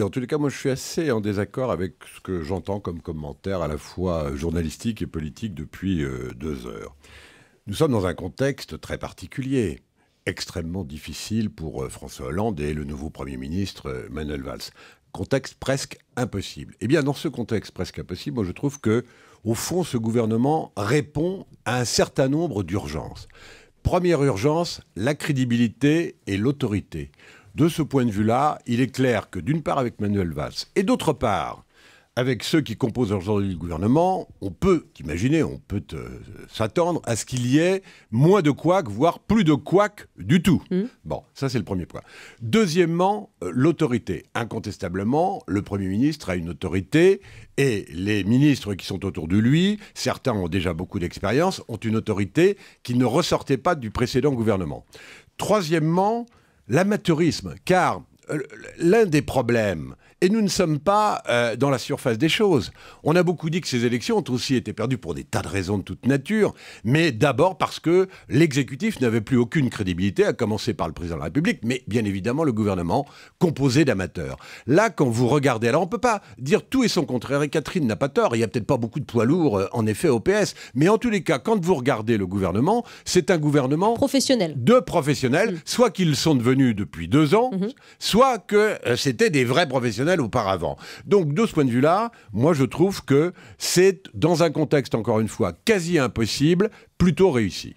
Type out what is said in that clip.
En tous les cas, moi, je suis assez en désaccord avec ce que j'entends comme commentaire à la fois journalistique et politique depuis euh, deux heures. Nous sommes dans un contexte très particulier, extrêmement difficile pour euh, François Hollande et le nouveau Premier ministre euh, Manuel Valls. Contexte presque impossible. Eh bien, dans ce contexte presque impossible, moi, je trouve que, au fond, ce gouvernement répond à un certain nombre d'urgences. Première urgence, la crédibilité et l'autorité de ce point de vue-là, il est clair que d'une part avec Manuel Valls et d'autre part avec ceux qui composent aujourd'hui le gouvernement, on peut imaginer, on peut s'attendre à ce qu'il y ait moins de couac, voire plus de couac du tout. Mmh. Bon, ça c'est le premier point. Deuxièmement, euh, l'autorité. Incontestablement, le Premier ministre a une autorité et les ministres qui sont autour de lui, certains ont déjà beaucoup d'expérience, ont une autorité qui ne ressortait pas du précédent gouvernement. Troisièmement, l'amateurisme, car euh, l'un des problèmes et nous ne sommes pas euh, dans la surface des choses. On a beaucoup dit que ces élections ont aussi été perdues pour des tas de raisons de toute nature, mais d'abord parce que l'exécutif n'avait plus aucune crédibilité, à commencer par le président de la République, mais bien évidemment le gouvernement composé d'amateurs. Là, quand vous regardez, alors on ne peut pas dire tout et son contraire, et Catherine n'a pas tort, il n'y a peut-être pas beaucoup de poids lourds, euh, en effet, au PS, mais en tous les cas, quand vous regardez le gouvernement, c'est un gouvernement... Professionnel. De professionnels, mm. soit qu'ils sont devenus depuis deux ans, mm-hmm. soit que euh, c'était des vrais professionnels auparavant. Donc de ce point de vue-là, moi je trouve que c'est dans un contexte encore une fois quasi impossible, plutôt réussi.